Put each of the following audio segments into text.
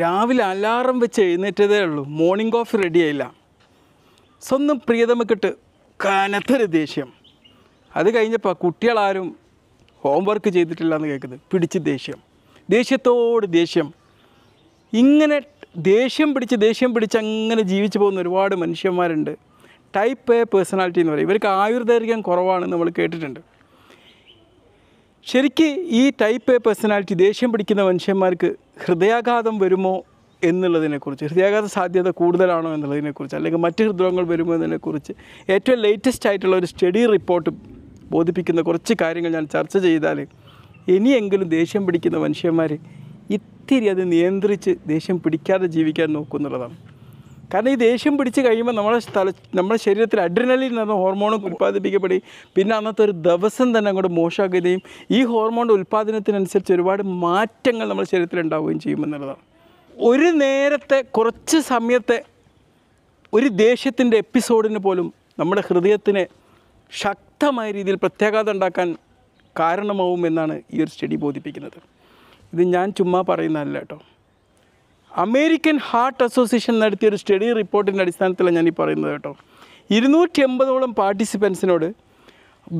രാവിലെ അലാറം വെച്ച് എഴുന്നേറ്റതേ ഉള്ളൂ മോർണിംഗ് കോഫി റെഡിയായില്ല സ്വന്തം പ്രിയതമക്കിട്ട് കനത്തൊരു ദേഷ്യം അത് കഴിഞ്ഞപ്പോൾ കുട്ടികളാരും ഹോംവർക്ക് ചെയ്തിട്ടില്ല എന്ന് കേൾക്കുന്നത് പിടിച്ച് ദേഷ്യം ദേഷ്യത്തോട് ദേഷ്യം ഇങ്ങനെ ദേഷ്യം പിടിച്ച് ദേഷ്യം പിടിച്ച് അങ്ങനെ ജീവിച്ചു പോകുന്ന ഒരുപാട് മനുഷ്യന്മാരുണ്ട് ടൈപ്പ് എ പേഴ്സണാലിറ്റി എന്ന് പറയും ഇവർക്ക് ആയുർദൈർഘ്യം കുറവാണ് നമ്മൾ കേട്ടിട്ടുണ്ട് ശരിക്ക് ഈ ടൈപ്പ് എ പേഴ്സണാലിറ്റി ദേഷ്യം പിടിക്കുന്ന മനുഷ്യന്മാർക്ക് ഹൃദയാഘാതം വരുമോ എന്നുള്ളതിനെക്കുറിച്ച് ഹൃദയാഘാത സാധ്യത കൂടുതലാണോ എന്നുള്ളതിനെക്കുറിച്ച് അല്ലെങ്കിൽ മറ്റ് ഹൃദ്രോഗങ്ങൾ വരുമോ എന്നതിനെക്കുറിച്ച് ഏറ്റവും ലേറ്റസ്റ്റ് ആയിട്ടുള്ള ഒരു സ്റ്റഡി റിപ്പോർട്ട് ബോധിപ്പിക്കുന്ന കുറച്ച് കാര്യങ്ങൾ ഞാൻ ചർച്ച ചെയ്താൽ ഇനിയെങ്കിലും ദേഷ്യം പിടിക്കുന്ന മനുഷ്യന്മാർ ഇത്തിരി അത് നിയന്ത്രിച്ച് ദേഷ്യം പിടിക്കാതെ ജീവിക്കാൻ നോക്കുന്നുള്ളതാണ് കാരണം ഈ ദേഷ്യം പിടിച്ച് കഴിയുമ്പോൾ നമ്മുടെ സ്ഥല നമ്മുടെ ശരീരത്തിൽ അഡ്രിനലിൽ നിന്ന് ഹോർമോൺ ഉൽപ്പാദിപ്പിക്കപ്പെടുകയും പിന്നെ അന്നത്തെ ഒരു ദിവസം തന്നെ അങ്ങോട്ട് മോശാകുകയും ഈ ഹോർമോണിൻ്റെ ഉൽപ്പാദനത്തിനനുസരിച്ച് ഒരുപാട് മാറ്റങ്ങൾ നമ്മുടെ ശരീരത്തിൽ ഉണ്ടാവുകയും ചെയ്യുമെന്നുള്ളതാണ് ഒരു നേരത്തെ കുറച്ച് സമയത്തെ ഒരു ദേഷ്യത്തിൻ്റെ എപ്പിസോഡിന് പോലും നമ്മുടെ ഹൃദയത്തിനെ ശക്തമായ രീതിയിൽ പ്രത്യാഘാതം ഉണ്ടാക്കാൻ കാരണമാവുമെന്നാണ് ഈ ഒരു സ്റ്റഡി ബോധിപ്പിക്കുന്നത് ഇത് ഞാൻ ചുമ്മാ പറയുന്നതല്ല കേട്ടോ അമേരിക്കൻ ഹാർട്ട് അസോസിയേഷൻ നടത്തിയ ഒരു സ്റ്റഡി റിപ്പോർട്ടിൻ്റെ അടിസ്ഥാനത്തിലാണ് ഞാൻ ഈ പറയുന്നത് കേട്ടോ ഇരുന്നൂറ്റി അമ്പതോളം പാർട്ടിസിപ്പൻസിനോട്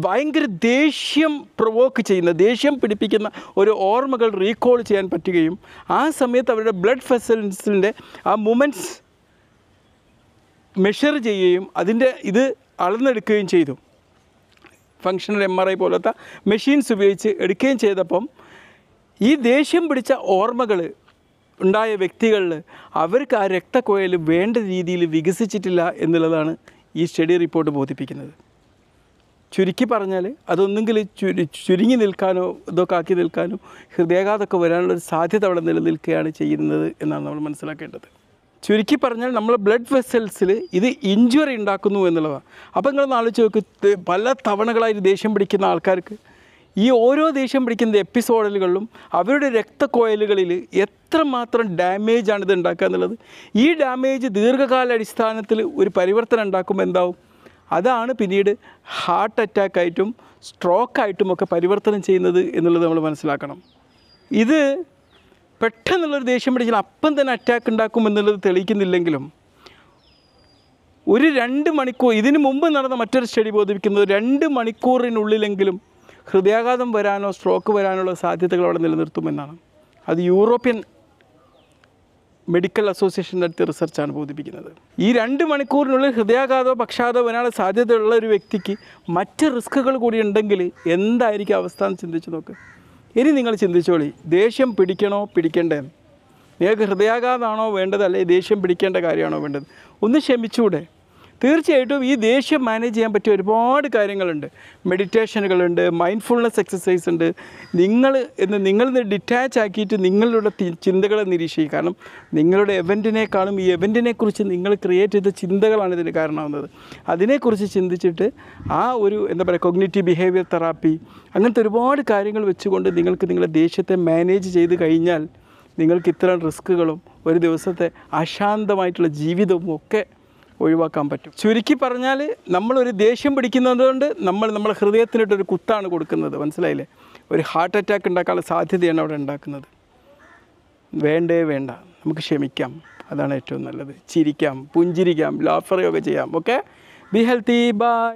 ഭയങ്കര ദേഷ്യം പ്രൊവോക്ക് ചെയ്യുന്ന ദേഷ്യം പിടിപ്പിക്കുന്ന ഒരു ഓർമ്മകൾ റീകോൾ ചെയ്യാൻ പറ്റുകയും ആ സമയത്ത് അവരുടെ ബ്ലഡ് ഫെസൽസിൻ്റെ ആ മൂമെൻറ്റ്സ് മെഷർ ചെയ്യുകയും അതിൻ്റെ ഇത് അളന്നെടുക്കുകയും ചെയ്തു ഫങ്ഷണൽ എം ആർ ഐ പോലത്തെ മെഷീൻസ് ഉപയോഗിച്ച് എടുക്കുകയും ചെയ്തപ്പം ഈ ദേഷ്യം പിടിച്ച ഓർമ്മകൾ ഉണ്ടായ വ്യക്തികളിൽ അവർക്ക് ആ രക്തക്കോയൽ വേണ്ട രീതിയിൽ വികസിച്ചിട്ടില്ല എന്നുള്ളതാണ് ഈ സ്റ്റഡി റിപ്പോർട്ട് ബോധിപ്പിക്കുന്നത് ചുരുക്കി പറഞ്ഞാൽ അതൊന്നെങ്കിൽ ചുരു ചുരുങ്ങി നിൽക്കാനോ ഇതൊക്കെ ആക്കി നിൽക്കാനോ ഹൃദയാഘാതമൊക്കെ വരാനുള്ള ഒരു സാധ്യത അവിടെ നിലനിൽക്കുകയാണ് ചെയ്യുന്നത് എന്നാണ് നമ്മൾ മനസ്സിലാക്കേണ്ടത് ചുരുക്കി പറഞ്ഞാൽ നമ്മളെ ബ്ലഡ് വെസൽസിൽ ഇത് ഇഞ്ചുറി ഉണ്ടാക്കുന്നു എന്നുള്ളതാണ് അപ്പോൾ നിങ്ങൾ നാളെ ചോദിക്കും പല തവണകളായി ദേഷ്യം പിടിക്കുന്ന ആൾക്കാർക്ക് ഈ ഓരോ ദേഷ്യം പിടിക്കുന്ന എപ്പിസോഡുകളിലും അവരുടെ രക്തക്കോയലുകളിൽ എത്രമാത്രം ഡാമേജ് ആണ് ഇത് ഉണ്ടാക്കുക എന്നുള്ളത് ഈ ഡാമേജ് ദീർഘകാല അടിസ്ഥാനത്തിൽ ഒരു പരിവർത്തനം ഉണ്ടാക്കുമ്പോൾ എന്താവും അതാണ് പിന്നീട് ഹാർട്ട് അറ്റാക്കായിട്ടും ഒക്കെ പരിവർത്തനം ചെയ്യുന്നത് എന്നുള്ളത് നമ്മൾ മനസ്സിലാക്കണം ഇത് പെട്ടെന്നുള്ളൊരു ദേഷ്യം പിടിച്ചാൽ അപ്പം തന്നെ അറ്റാക്ക് ഉണ്ടാക്കും എന്നുള്ളത് തെളിയിക്കുന്നില്ലെങ്കിലും ഒരു രണ്ട് മണിക്കൂർ ഇതിനു മുമ്പ് നടന്ന മറ്റൊരു സ്റ്റഡി ബോധിപ്പിക്കുന്നത് രണ്ട് മണിക്കൂറിനുള്ളിലെങ്കിലും ഹൃദയാഘാതം വരാനോ സ്ട്രോക്ക് വരാനുള്ള സാധ്യതകൾ അവിടെ നിലനിർത്തുമെന്നാണ് അത് യൂറോപ്യൻ മെഡിക്കൽ അസോസിയേഷൻ നടത്തിയ റിസർച്ചാണ് ബോധിപ്പിക്കുന്നത് ഈ രണ്ട് മണിക്കൂറിനുള്ളിൽ ഹൃദയാഘാതമോ പക്ഷാതോ വരാനുള്ള സാധ്യതയുള്ള ഒരു വ്യക്തിക്ക് മറ്റ് റിസ്ക്കുകൾ കൂടി ഉണ്ടെങ്കിൽ എന്തായിരിക്കും അവസ്ഥ എന്ന് ചിന്തിച്ച് നോക്ക് ഇനി നിങ്ങൾ ചിന്തിച്ചോളി ദേഷ്യം പിടിക്കണോ പിടിക്കണ്ടേ നിങ്ങൾക്ക് ഹൃദയാഘാതമാണോ വേണ്ടത് അല്ലെങ്കിൽ ദേഷ്യം പിടിക്കേണ്ട കാര്യമാണോ വേണ്ടത് ഒന്ന് ക്ഷമിച്ചൂടെ തീർച്ചയായിട്ടും ഈ ദേഷ്യം മാനേജ് ചെയ്യാൻ പറ്റിയ ഒരുപാട് കാര്യങ്ങളുണ്ട് മെഡിറ്റേഷനുകളുണ്ട് മൈൻഡ്ഫുൾനെസ് എക്സസൈസ് ഉണ്ട് നിങ്ങൾ എന്ന് നിങ്ങൾ ഡിറ്റാച്ച് ആക്കിയിട്ട് നിങ്ങളുടെ ചിന്തകളെ നിരീക്ഷിക്കുക കാരണം നിങ്ങളുടെ എവൻറ്റിനേക്കാളും ഈ എവൻറ്റിനെക്കുറിച്ച് നിങ്ങൾ ക്രിയേറ്റ് ചെയ്ത ചിന്തകളാണ് ഇതിന് കാരണമാകുന്നത് അതിനെക്കുറിച്ച് ചിന്തിച്ചിട്ട് ആ ഒരു എന്താ പറയുക കൊഗ്നേറ്റീവ് ബിഹേവിയർ തെറാപ്പി അങ്ങനത്തെ ഒരുപാട് കാര്യങ്ങൾ വെച്ചുകൊണ്ട് നിങ്ങൾക്ക് നിങ്ങളുടെ ദേഷ്യത്തെ മാനേജ് ചെയ്ത് കഴിഞ്ഞാൽ നിങ്ങൾക്ക് ഇത്തരം റിസ്ക്കുകളും ഒരു ദിവസത്തെ അശാന്തമായിട്ടുള്ള ജീവിതവും ഒക്കെ ഒഴിവാക്കാൻ പറ്റും ചുരുക്കി പറഞ്ഞാൽ നമ്മളൊരു ദേഷ്യം പിടിക്കുന്നതുകൊണ്ട് നമ്മൾ നമ്മുടെ ഹൃദയത്തിനിട്ടൊരു കുത്താണ് കൊടുക്കുന്നത് മനസ്സിലായില്ലേ ഒരു ഹാർട്ട് അറ്റാക്ക് ഉണ്ടാക്കാനുള്ള സാധ്യതയാണ് അവിടെ ഉണ്ടാക്കുന്നത് വേണ്ടേ വേണ്ട നമുക്ക് ക്ഷമിക്കാം അതാണ് ഏറ്റവും നല്ലത് ചിരിക്കാം പുഞ്ചിരിക്കാം ലാഫറയൊക്കെ ചെയ്യാം ഓക്കെ ബി ഹെൽത്തി ബൈ